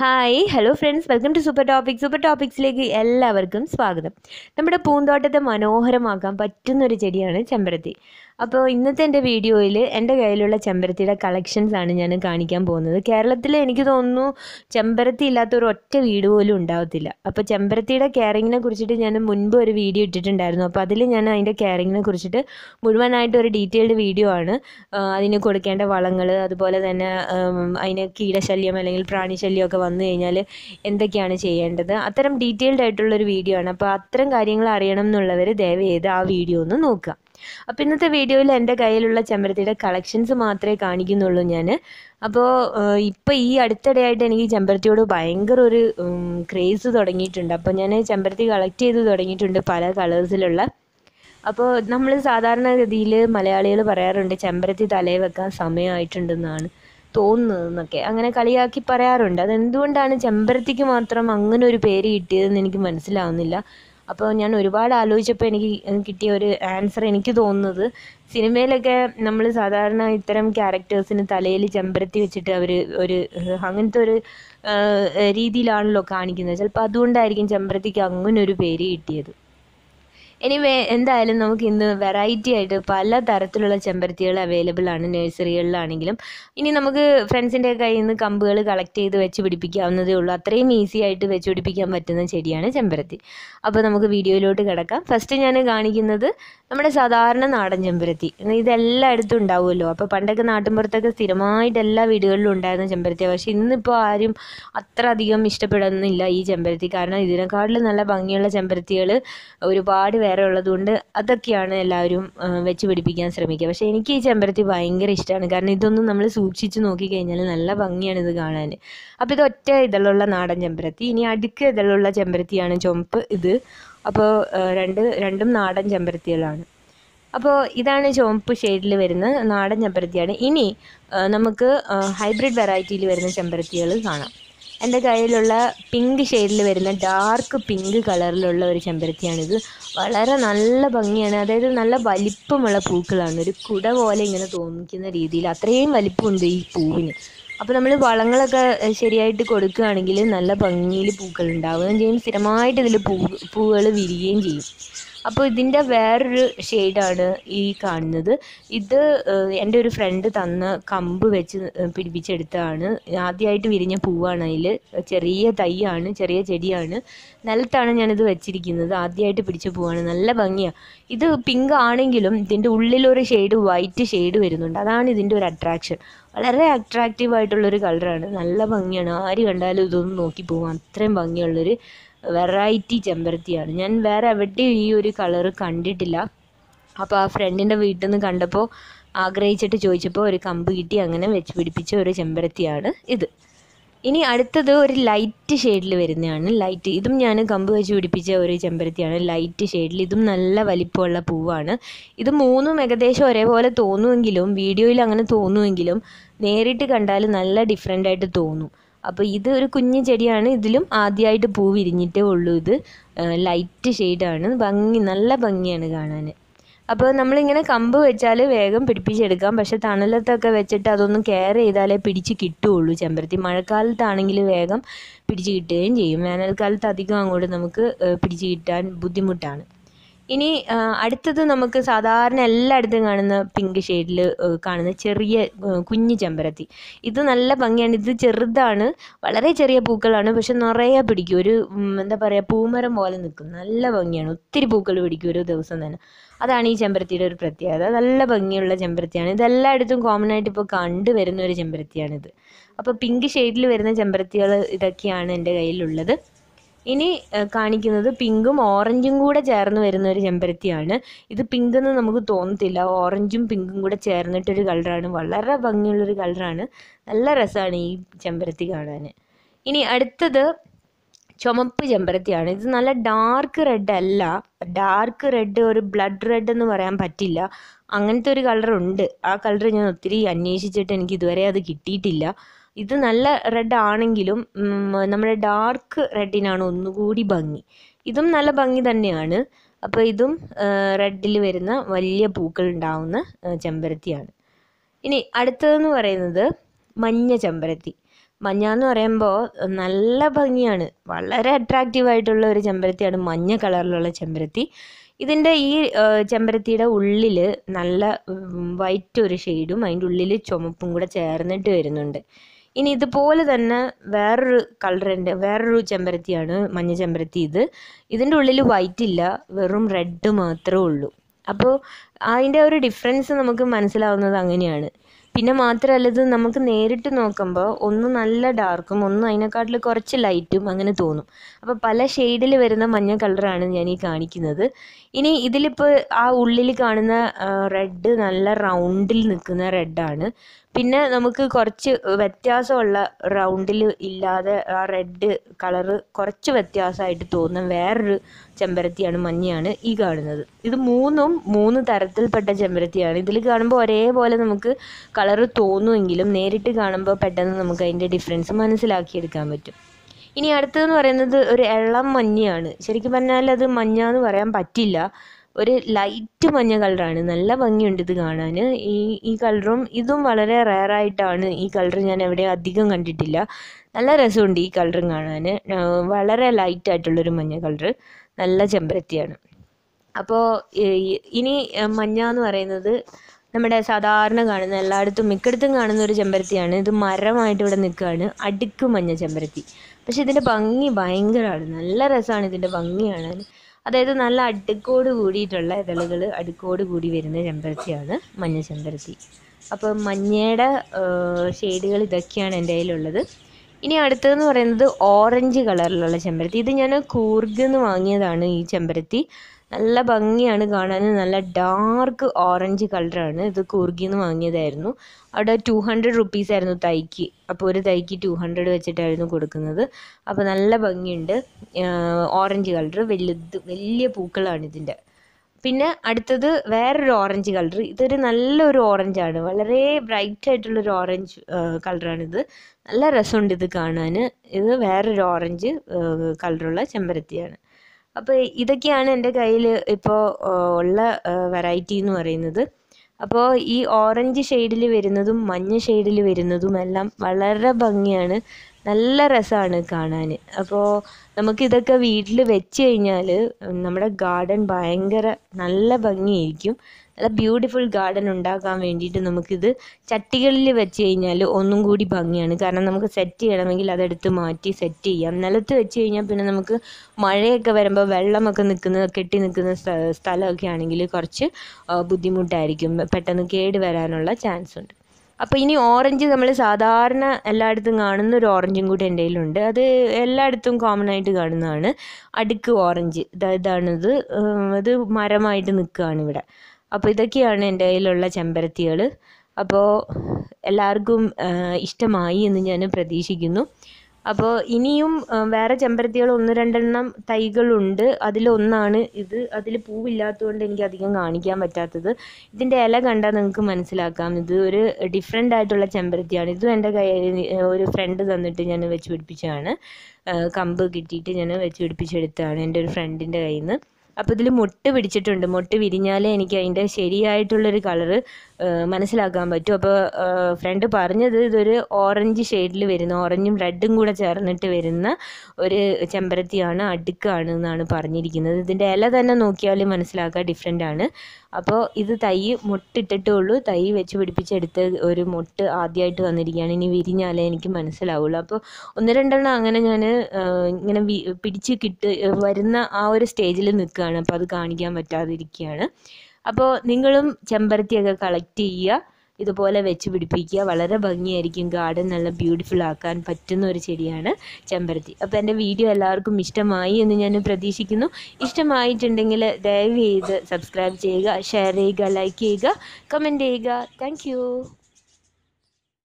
hi hello friends welcome to super topic super ടോപ്പിക്സിലേക്ക് എല്ലാവർക്കും സ്വാഗതം നമ്മുടെ പൂന്തോട്ടത്തെ മനോഹരമാക്കാൻ പറ്റുന്നൊരു ചെടിയാണ് ചെമ്പരത്തി അപ്പോൾ ഇന്നത്തെ എൻ്റെ വീഡിയോയിൽ എൻ്റെ കയ്യിലുള്ള ചെമ്പരത്തിയുടെ കളക്ഷൻസ് ആണ് ഞാൻ കാണിക്കാൻ പോകുന്നത് കേരളത്തിൽ എനിക്ക് തോന്നുന്നു ചെമ്പരത്തി ഇല്ലാത്ത ഒരു ഒറ്റ വീട് പോലും ഉണ്ടാവത്തില്ല അപ്പോൾ ചെമ്പരത്തിയുടെ കെയറിങ്ങിനെ കുറിച്ചിട്ട് ഞാൻ മുൻപ് ഒരു വീഡിയോ ഇട്ടിട്ടുണ്ടായിരുന്നു അപ്പോൾ അതിൽ ഞാൻ അതിൻ്റെ കെയറിങ്ങിനെ കുറിച്ചിട്ട് മുഴുവനായിട്ട് ഒരു ഡീറ്റെയിൽഡ് വീഡിയോ ആണ് അതിന് കൊടുക്കേണ്ട വളങ്ങൾ അതുപോലെ തന്നെ അതിന് കീടശല്യം അല്ലെങ്കിൽ പ്രാണിശല്യം ഒക്കെ വന്നു കഴിഞ്ഞാൽ എന്തൊക്കെയാണ് ചെയ്യേണ്ടത് അത്തരം ഡീറ്റെയിൽഡ് ആയിട്ടുള്ളൊരു വീഡിയോ ആണ് അപ്പോൾ അത്തരം കാര്യങ്ങൾ അറിയണം എന്നുള്ളവർ ദയവ് ചെയ്ത് ആ വീഡിയോ ഒന്ന് നോക്കുക അപ്പോൾ ഇന്നത്തെ വീഡിയോയിൽ എൻ്റെ കയ്യിലുള്ള ചെമ്പരത്തിയുടെ കളക്ഷൻസ് മാത്രമേ കാണിക്കുന്നുള്ളൂ ഞാൻ അപ്പോൾ ഇപ്പോൾ ഈ അടുത്തിടെയായിട്ട് എനിക്ക് ചെമ്പരത്തിയോട് ഭയങ്കര ഒരു ക്രേസ് തുടങ്ങിയിട്ടുണ്ട് അപ്പോൾ ഞാൻ ചെമ്പരത്തി കളക്ട് ചെയ്ത് തുടങ്ങിയിട്ടുണ്ട് പല കളേഴ്സിലുള്ള അപ്പോൾ നമ്മൾ സാധാരണഗതിയിൽ മലയാളികൾ പറയാറുണ്ട് ചെമ്പരത്തി തലയിൽ വെക്കാൻ സമയമായിട്ടുണ്ടെന്നാണ് തോന്നുന്നതെന്നൊക്കെ അങ്ങനെ കളിയാക്കി പറയാറുണ്ട് അതെന്തുകൊണ്ടാണ് ചെമ്പരത്തിക്ക് മാത്രം അങ്ങനെ ഒരു പേര് കിട്ടിയതെന്ന് എനിക്ക് മനസ്സിലാവുന്നില്ല അപ്പോൾ ഞാൻ ഒരുപാട് ആലോചിച്ചപ്പോൾ എനിക്ക് കിട്ടിയ ഒരു ആൻസർ എനിക്ക് തോന്നുന്നത് സിനിമയിലൊക്കെ നമ്മൾ സാധാരണ ഇത്തരം ക്യാരക്ടേഴ്സിന് തലയിൽ ചെമ്പരത്തി വെച്ചിട്ട് അവർ ഒരു അങ്ങനത്തെ ഒരു രീതിയിലാണല്ലോ കാണിക്കുന്നത് ചിലപ്പോൾ അതുകൊണ്ടായിരിക്കും ചെമ്പരത്തിക്ക് അങ്ങനൊരു പേര് കിട്ടിയത് എനിവേ എന്തായാലും നമുക്ക് ഇന്ന് വെറൈറ്റി ആയിട്ട് പല തരത്തിലുള്ള ചെമ്പരത്തികൾ അവൈലബിൾ ആണ് നഴ്സറികളിലാണെങ്കിലും ഇനി നമുക്ക് ഫ്രണ്ട്സിൻ്റെ കയ്യിൽ നിന്ന് കമ്പുകൾ കളക്ട് ചെയ്ത് വെച്ച് പിടിപ്പിക്കാവുന്നതേ ഉള്ളൂ അത്രയും ഈസി ആയിട്ട് വെച്ച് പിടിപ്പിക്കാൻ പറ്റുന്ന ചെടിയാണ് ചെമ്പരത്തി അപ്പോൾ നമുക്ക് വീഡിയോയിലോട്ട് കിടക്കാം ഫസ്റ്റ് ഞാൻ കാണിക്കുന്നത് നമ്മുടെ സാധാരണ നാടൻ ചെമ്പരത്തി ഇതെല്ലായിടത്തും ഉണ്ടാവുമല്ലോ അപ്പോൾ പണ്ടൊക്കെ നാട്ടിൻപുറത്തൊക്കെ സ്ഥിരമായിട്ട് എല്ലാ വീടുകളിലും ഉണ്ടായിരുന്ന ചെമ്പരത്തി പക്ഷേ ഇന്നിപ്പോൾ ആരും അത്ര അധികം ഇഷ്ടപ്പെടുന്നില്ല ഈ ചെമ്പരത്തി കാരണം ഇതിനെക്കാട്ടിലും നല്ല ഭംഗിയുള്ള ചെമ്പരത്തികൾ ഒരുപാട് വേറെ ഉള്ളതുകൊണ്ട് അതൊക്കെയാണ് എല്ലാവരും വെച്ച് പിടിപ്പിക്കാൻ ശ്രമിക്കുക പക്ഷേ എനിക്ക് ഈ ചെമ്പരത്തി ഭയങ്കര ഇഷ്ടമാണ് കാരണം ഇതൊന്നും നമ്മൾ സൂക്ഷിച്ച് നോക്കിക്കഴിഞ്ഞാൽ നല്ല ഭംഗിയാണ് ഇത് കാണാൻ അപ്പോൾ ഇത് ഒറ്റ ഇതളുള്ള നാടൻ ചെമ്പരത്തി ഇനി അടുക്ക ഇതളുള്ള ചെമ്പരത്തിയാണ് ചുമപ്പ് ഇത് അപ്പോൾ രണ്ട് രണ്ടും നാടൻ ചെമ്പരത്തികളാണ് അപ്പോൾ ഇതാണ് ചുവപ്പ് ഷെയ്ഡിൽ വരുന്ന നാടൻ ചെമ്പരത്തിയാണ് ഇനി നമുക്ക് ഹൈബ്രിഡ് വെറൈറ്റിയിൽ വരുന്ന ചെമ്പരത്തികൾ കാണാം എൻ്റെ കയ്യിലുള്ള പിങ്ക് ഷെയ്ഡിൽ വരുന്ന ഡാർക്ക് പിങ്ക് കളറിലുള്ള ഒരു ചെമ്പരത്തിയാണിത് വളരെ നല്ല ഭംഗിയാണ് അതായത് നല്ല വലിപ്പമുള്ള പൂക്കളാണ് ഒരു കുട പോലെ ഇങ്ങനെ തോന്നിക്കുന്ന രീതിയിൽ അത്രയും വലിപ്പമുണ്ട് ഈ പൂവിന് അപ്പോൾ നമ്മൾ വളങ്ങളൊക്കെ ശരിയായിട്ട് കൊടുക്കുകയാണെങ്കിൽ നല്ല ഭംഗിയിൽ പൂക്കൾ ഉണ്ടാവുകയും ചെയ്യും സ്ഥിരമായിട്ട് ഇതിൽ പൂ പൂവുകൾ വിരിയുകയും ചെയ്യും അപ്പോൾ ഇതിൻ്റെ വേറൊരു ഷെയ്ഡാണ് ഈ കാണുന്നത് ഇത് എൻ്റെ ഒരു ഫ്രണ്ട് തന്ന കമ്പ് വെച്ച് പിടിപ്പിച്ചെടുത്തതാണ് ആദ്യമായിട്ട് വിരിഞ്ഞ പൂവാണ് അതിൽ ചെറിയ തൈയാണ് ചെറിയ ചെടിയാണ് നിലത്താണ് ഞാനിത് വെച്ചിരിക്കുന്നത് ആദ്യമായിട്ട് പിടിച്ച പൂവാണ് നല്ല ഭംഗിയാണ് ഇത് പിങ്ക് ആണെങ്കിലും ഇതിൻ്റെ ഉള്ളിലൊരു ഷെയ്ഡ് വൈറ്റ് ഷെയ്ഡ് വരുന്നുണ്ട് അതാണ് ഇതിൻ്റെ ഒരു അട്രാക്ഷൻ വളരെ അട്രാക്റ്റീവ് ആയിട്ടുള്ളൊരു കളറാണ് നല്ല ഭംഗിയാണ് ആര് കണ്ടാലും ഇതൊന്നും നോക്കി പോകും അത്രയും ഭംഗിയുള്ളൊരു വെറൈറ്റി ചെമ്പരത്തിയാണ് ഞാൻ വേറെ എവിടെയും ഈ ഒരു കളറ് കണ്ടിട്ടില്ല അപ്പോൾ ആ ഫ്രണ്ടിൻ്റെ വീട്ടിൽ നിന്ന് കണ്ടപ്പോൾ ആഗ്രഹിച്ചിട്ട് ചോദിച്ചപ്പോൾ ഒരു കമ്പ് കിട്ടി അങ്ങനെ വെച്ച് പിടിപ്പിച്ച ഒരു ചെമ്പരത്തിയാണ് ഇത് ഇനി അടുത്തത് ഒരു ലൈറ്റ് ഷെയ്ഡിൽ വരുന്നതാണ് ലൈറ്റ് ഇതും ഞാൻ കമ്പ് വെച്ച് പിടിപ്പിച്ച ഒരു ചെമ്പരത്തിയാണ് ലൈറ്റ് ഷെയ്ഡിൽ ഇതും നല്ല വലിപ്പമുള്ള പൂവാണ് ഇത് മൂന്നും ഏകദേശം ഒരേപോലെ തോന്നുമെങ്കിലും വീഡിയോയിൽ അങ്ങനെ തോന്നുമെങ്കിലും നേരിട്ട് കണ്ടാൽ നല്ല ഡിഫറെൻ്റ് ആയിട്ട് തോന്നും അപ്പോൾ ഇത് ഒരു കുഞ്ഞ് ചെടിയാണ് ഇതിലും ആദ്യമായിട്ട് പൂ വിരിഞ്ഞിട്ടേ ഉള്ളൂ ഇത് ലൈറ്റ് ഷെയ്ഡാണ് ഭംഗി നല്ല ഭംഗിയാണ് കാണാൻ അപ്പോൾ നമ്മളിങ്ങനെ കമ്പ് വെച്ചാൽ വേഗം പിടിപ്പിച്ചെടുക്കാം പക്ഷെ തണലത്തൊക്കെ വെച്ചിട്ട് അതൊന്നും കെയർ ചെയ്താലേ പിടിച്ച് കിട്ടുകയുള്ളൂ ചെമ്പരത്തി മഴക്കാലത്താണെങ്കിൽ വേഗം പിടിച്ച് കിട്ടുകയും ചെയ്യും വേനൽക്കാലത്ത് അധികം അങ്ങോട്ട് നമുക്ക് പിടിച്ച് കിട്ടാൻ ബുദ്ധിമുട്ടാണ് ഇനി അടുത്തത് നമുക്ക് സാധാരണ എല്ലായിടത്തും കാണുന്ന പിങ്ക് ഷെയ്ഡിൽ കാണുന്ന ചെറിയ കുഞ്ഞു ചെമ്പരത്തി ഇത് നല്ല ഭംഗിയാണ് ഇത് ചെറുതാണ് വളരെ ചെറിയ പൂക്കളാണ് പക്ഷെ നിറയെ പിടിക്കും ഒരു എന്താ പറയുക പൂമരം പോലെ നിൽക്കും നല്ല ഭംഗിയാണ് ഒത്തിരി പൂക്കൾ പിടിക്കും ഒരു ദിവസം തന്നെ അതാണ് ഈ ചെമ്പരത്തിയുടെ ഒരു പ്രത്യേകത നല്ല ഭംഗിയുള്ള ചെമ്പരത്തിയാണ് ഇതെല്ലായിടത്തും കോമൺ ആയിട്ട് ഇപ്പോൾ കണ്ടുവരുന്ന ഒരു ചെമ്പരത്തിയാണിത് അപ്പോൾ പിങ്ക് ഷെയ്ഡിൽ വരുന്ന ചെമ്പരത്തികൾ ഇതൊക്കെയാണ് എൻ്റെ കയ്യിലുള്ളത് ഇനി കാണിക്കുന്നത് പിങ്കും ഓറഞ്ചും കൂടെ ചേർന്ന് വരുന്ന ഒരു ചെമ്പരത്തിയാണ് ഇത് പിങ്ക് എന്ന് നമുക്ക് തോന്നത്തില്ല ഓറഞ്ചും പിങ്കും കൂടെ ചേർന്നിട്ടൊരു കളറാണ് വളരെ ഭംഗിയുള്ളൊരു കളറാണ് നല്ല രസമാണ് ഈ ചെമ്പരത്തി കാണാൻ ഇനി അടുത്തത് ചുമപ്പ് ചെമ്പരത്തിയാണ് ഇത് നല്ല ഡാർക്ക് റെഡ് അല്ല ഡാർക്ക് റെഡ് ഒരു ബ്ലഡ് റെഡ് എന്ന് പറയാൻ പറ്റില്ല അങ്ങനത്തെ ഒരു കളറുണ്ട് ആ കളർ ഞാൻ ഒത്തിരി അന്വേഷിച്ചിട്ട് എനിക്ക് ഇതുവരെ അത് കിട്ടിയിട്ടില്ല ഇത് നല്ല റെഡ് ആണെങ്കിലും നമ്മുടെ ഡാർക്ക് റെഡിനാണ് ഒന്നുകൂടി ഭംഗി ഇതും നല്ല ഭംഗി തന്നെയാണ് അപ്പോൾ ഇതും റെഡിൽ വരുന്ന വലിയ പൂക്കൾ ഉണ്ടാവുന്ന ചെമ്പരത്തിയാണ് ഇനി അടുത്തതെന്ന് പറയുന്നത് മഞ്ഞ ചെമ്പരത്തി മഞ്ഞ എന്ന് പറയുമ്പോൾ നല്ല ഭംഗിയാണ് വളരെ അട്രാക്റ്റീവ് ആയിട്ടുള്ള ഒരു ചെമ്പരത്തിയാണ് മഞ്ഞ കളറിലുള്ള ചെമ്പരത്തി ഇതിൻ്റെ ഈ ചെമ്പരത്തിയുടെ ഉള്ളിൽ നല്ല വൈറ്റ് ഒരു ഷെയ്ഡും അതിൻ്റെ ഉള്ളിൽ ചുമപ്പും കൂടെ ചേർന്നിട്ട് വരുന്നുണ്ട് ഇനി ഇതുപോലെ തന്നെ വേറൊരു കളറിൻ്റെ വേറൊരു ചെമ്പരത്തിയാണ് മഞ്ഞ ചെമ്പരത്തി ഇത് ഇതിൻ്റെ ഉള്ളിൽ വൈറ്റ് ഇല്ല വെറും റെഡ് മാത്രമേ ഉള്ളൂ അപ്പോൾ അതിൻ്റെ ഒരു ഡിഫറൻസ് നമുക്ക് മനസ്സിലാവുന്നത് അങ്ങനെയാണ് പിന്നെ മാത്രമല്ല ഇത് നമുക്ക് നേരിട്ട് നോക്കുമ്പോൾ ഒന്ന് നല്ല ഡാർക്കും ഒന്ന് അതിനെക്കാട്ടിൽ കുറച്ച് ലൈറ്റും അങ്ങനെ തോന്നും അപ്പോൾ പല ഷെയ്ഡിൽ വരുന്ന മഞ്ഞ കളറാണ് ഞാൻ ഈ കാണിക്കുന്നത് ഇനി ഇതിലിപ്പോൾ ആ ഉള്ളിൽ കാണുന്ന റെഡ് നല്ല റൗണ്ടിൽ നിൽക്കുന്ന റെഡാണ് പിന്നെ നമുക്ക് കുറച്ച് വ്യത്യാസമുള്ള റൗണ്ടിൽ ഇല്ലാതെ ആ റെഡ് കളറ് കുറച്ച് വ്യത്യാസമായിട്ട് തോന്നുന്ന വേറൊരു ചെമ്പരത്തിയാണ് മഞ്ഞയാണ് ഈ കാണുന്നത് ഇത് മൂന്നും മൂന്ന് തരത്തിൽപ്പെട്ട ചെമ്പരത്തിയാണ് ഇതിൽ കാണുമ്പോൾ ഒരേപോലെ നമുക്ക് കളറ് തോന്നുമെങ്കിലും നേരിട്ട് കാണുമ്പോൾ പെട്ടെന്ന് നമുക്ക് അതിൻ്റെ ഡിഫറൻസ് മനസ്സിലാക്കിയെടുക്കാൻ പറ്റും ഇനി അടുത്തതെന്ന് പറയുന്നത് ഒരു എള്ളം മഞ്ഞയാണ് ശരിക്കും പറഞ്ഞാൽ അത് മഞ്ഞ എന്ന് പറയാൻ പറ്റില്ല ഒരു ലൈറ്റ് മഞ്ഞ കളറാണ് നല്ല ഭംഗിയുണ്ട് ഇത് കാണാൻ ഈ ഈ കളറും ഇതും വളരെ ആയിട്ടാണ് ഈ കളർ ഞാൻ എവിടെ അധികം കണ്ടിട്ടില്ല നല്ല രസമുണ്ട് ഈ കളറും കാണാൻ വളരെ ലൈറ്റ് ഒരു മഞ്ഞ കളർ നല്ല ചെമ്പരത്തിയാണ് അപ്പോൾ ഇനി മഞ്ഞ എന്ന് പറയുന്നത് നമ്മുടെ സാധാരണ കാണുന്ന എല്ലായിടത്തും മിക്കടത്തും കാണുന്ന ഒരു ചെമ്പരത്തിയാണ് ഇത് മരമായിട്ട് ഇവിടെ നിൽക്കുകയാണ് അടുക്ക് മഞ്ഞ ചെമ്പരത്തി പക്ഷേ ഇതിൻ്റെ ഭംഗി ഭയങ്കരമാണ് നല്ല രസമാണ് ഇതിൻ്റെ ഭംഗി കാണാൻ അതായത് നല്ല അടുക്കോട് കൂടിയിട്ടുള്ള ഇതളുകൾ അടുക്കോട് കൂടി വരുന്ന ചെമ്പരത്തിയാണ് മഞ്ഞ ചെമ്പരത്തി അപ്പം മഞ്ഞയുടെ ഷെയ്ഡുകൾ ഇതൊക്കെയാണ് എൻ്റെ കയ്യിലുള്ളത് ഇനി അടുത്തതെന്ന് പറയുന്നത് ഓറഞ്ച് കളറിലുള്ള ചെമ്പരത്തി ഇത് ഞാൻ കൂർഗ് നിന്ന് വാങ്ങിയതാണ് ഈ ചെമ്പരത്തി നല്ല ഭംഗിയാണ് കാണാൻ നല്ല ഡാർക്ക് ഓറഞ്ച് കളറാണ് ഇത് കൂർഗിൽ നിന്ന് വാങ്ങിയതായിരുന്നു അവിടെ ടു ഹൺഡ്രഡ് റുപ്പീസ് ആയിരുന്നു തൈക്ക് അപ്പോൾ ഒരു തൈക്ക് ടു ഹൺഡ്രഡ് വെച്ചിട്ടായിരുന്നു കൊടുക്കുന്നത് അപ്പോൾ നല്ല ഭംഗിയുണ്ട് ഓറഞ്ച് കളർ വലുത് വലിയ പൂക്കളാണ് ഇതിൻ്റെ പിന്നെ അടുത്തത് വേറൊരു ഓറഞ്ച് കളർ ഇതൊരു നല്ലൊരു ഓറഞ്ച് ആണ് വളരെ ബ്രൈറ്റ് ആയിട്ടുള്ളൊരു ഓറഞ്ച് കളറാണിത് നല്ല രസമുണ്ട് ഇത് കാണാൻ ഇത് വേറൊരു ഓറഞ്ച് കളറുള്ള ചെമ്പരത്തിയാണ് അപ്പോൾ ഇതൊക്കെയാണ് എൻ്റെ കയ്യിൽ ഇപ്പോൾ ഉള്ള വെറൈറ്റി എന്ന് പറയുന്നത് അപ്പോൾ ഈ ഓറഞ്ച് ഷെയ്ഡിൽ വരുന്നതും മഞ്ഞ ഷെയ്ഡിൽ വരുന്നതും എല്ലാം വളരെ ഭംഗിയാണ് നല്ല രസമാണ് കാണാൻ അപ്പോൾ നമുക്കിതൊക്കെ വീട്ടിൽ വെച്ച് കഴിഞ്ഞാൽ നമ്മുടെ ഗാർഡൻ ഭയങ്കര നല്ല ഭംഗിയായിരിക്കും നല്ല ബ്യൂട്ടിഫുൾ ഗാർഡൻ ഉണ്ടാക്കാൻ വേണ്ടിയിട്ട് നമുക്കിത് ചട്ടികളിൽ വെച്ച് കഴിഞ്ഞാൽ ഒന്നും കൂടി ഭംഗിയാണ് കാരണം നമുക്ക് സെറ്റ് ചെയ്യണമെങ്കിൽ അതെടുത്ത് മാറ്റി സെറ്റ് ചെയ്യാം നിലത്ത് വെച്ച് കഴിഞ്ഞാൽ പിന്നെ നമുക്ക് മഴയൊക്കെ വരുമ്പോൾ വെള്ളമൊക്കെ നിൽക്കുന്ന കെട്ടി നിൽക്കുന്ന സ്ഥലമൊക്കെ ആണെങ്കിൽ കുറച്ച് ബുദ്ധിമുട്ടായിരിക്കും പെട്ടെന്ന് കേട് വരാനുള്ള ചാൻസ് ഉണ്ട് അപ്പോൾ ഇനി ഓറഞ്ച് നമ്മൾ സാധാരണ എല്ലായിടത്തും കാണുന്ന ഒരു ഓറഞ്ചും കൂടി എൻ്റെ കയ്യിലുണ്ട് അത് എല്ലായിടത്തും കോമൺ ആയിട്ട് കാണുന്നതാണ് അടുക്ക് ഓറഞ്ച് ഇതാണിത് അത് മരമായിട്ട് നിൽക്കുകയാണ് ഇവിടെ അപ്പോൾ ഇതൊക്കെയാണ് എൻ്റെ കയ്യിലുള്ള ചെമ്പരത്തികൾ അപ്പോൾ എല്ലാവർക്കും ഇഷ്ടമായി എന്ന് ഞാൻ പ്രതീക്ഷിക്കുന്നു അപ്പോൾ ഇനിയും വേറെ ചെമ്പരത്തികൾ ഒന്ന് രണ്ടെണ്ണം തൈകളുണ്ട് അതിലൊന്നാണ് ഇത് അതിൽ പൂവില്ലാത്തതുകൊണ്ട് എനിക്ക് അധികം കാണിക്കാൻ പറ്റാത്തത് ഇതിൻ്റെ ഇല കണ്ടാൽ നിങ്ങൾക്ക് മനസ്സിലാക്കാം ഇത് ഒരു ഡിഫറെൻ്റ് ആയിട്ടുള്ള ചെമ്പരത്തിയാണ് ഇതും എൻ്റെ കൈ ഒരു ഫ്രണ്ട് തന്നിട്ട് ഞാൻ വെച്ച് പിടിപ്പിച്ചതാണ് കമ്പ് കിട്ടിയിട്ട് ഞാൻ വെച്ച് പിടിപ്പിച്ചെടുത്തതാണ് എൻ്റെ ഒരു ഫ്രണ്ടിൻ്റെ കയ്യിൽ നിന്ന് അപ്പോൾ ഇതിൽ മുട്ട് പിടിച്ചിട്ടുണ്ട് മുട്ട് വിരിഞ്ഞാലേ എനിക്ക് അതിൻ്റെ ശരിയായിട്ടുള്ളൊരു കളറ് മനസ്സിലാക്കാൻ പറ്റും അപ്പോൾ ഫ്രണ്ട് പറഞ്ഞത് ഇതൊരു ഓറഞ്ച് ഷെയ്ഡിൽ വരുന്ന ഓറഞ്ചും റെഡും കൂടെ ചേർന്നിട്ട് വരുന്ന ഒരു ചെമ്പരത്തിയാണ് അടുക്കാണ് എന്നാണ് പറഞ്ഞിരിക്കുന്നത് ഇതിൻ്റെ ഇല തന്നെ നോക്കിയാൽ മനസ്സിലാക്കുക ഡിഫറെൻ്റ് ആണ് അപ്പോൾ ഇത് തൈ മുട്ടിട്ടിട്ടേ ഉള്ളൂ തൈ വെച്ച് പിടിപ്പിച്ചെടുത്ത് ഒരു മുട്ട് ആദ്യമായിട്ട് വന്നിരിക്കുകയാണ് ഇനി വിരിഞ്ഞാലേ എനിക്ക് മനസ്സിലാവുള്ളൂ അപ്പോൾ ഒന്ന് രണ്ടെണ്ണം അങ്ങനെ ഞാൻ ഇങ്ങനെ പിടിച്ച് കിട്ട് വരുന്ന ആ ഒരു സ്റ്റേജിൽ നിൽക്കുകയാണ് അപ്പോൾ അത് കാണിക്കാൻ പറ്റാതിരിക്കുകയാണ് അപ്പോൾ നിങ്ങളും ചെമ്പരത്തിയൊക്കെ കളക്ട് ചെയ്യുക ഇതുപോലെ വെച്ച് പിടിപ്പിക്കുക വളരെ ഭംഗിയായിരിക്കും ഗാർഡൻ നല്ല ബ്യൂട്ടിഫുൾ ആക്കാൻ പറ്റുന്ന ഒരു ചെടിയാണ് ചെമ്പരത്തി അപ്പോൾ എൻ്റെ വീഡിയോ എല്ലാവർക്കും ഇഷ്ടമായി എന്ന് ഞാൻ പ്രതീക്ഷിക്കുന്നു ഇഷ്ടമായിട്ടുണ്ടെങ്കിൽ ദയവ് ചെയ്ത് സബ്സ്ക്രൈബ് ചെയ്യുക ഷെയർ ചെയ്യുക ലൈക്ക് ചെയ്യുക കമൻറ്റ് ചെയ്യുക താങ്ക്